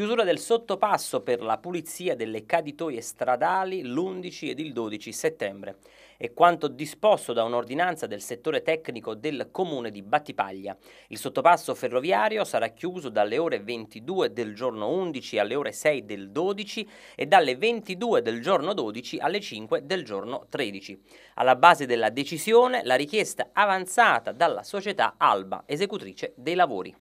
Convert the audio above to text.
Chiusura del sottopasso per la pulizia delle caditoie stradali l'11 ed il 12 settembre. È quanto disposto da un'ordinanza del settore tecnico del comune di Battipaglia. Il sottopasso ferroviario sarà chiuso dalle ore 22 del giorno 11 alle ore 6 del 12 e dalle 22 del giorno 12 alle 5 del giorno 13. Alla base della decisione la richiesta avanzata dalla società Alba, esecutrice dei lavori.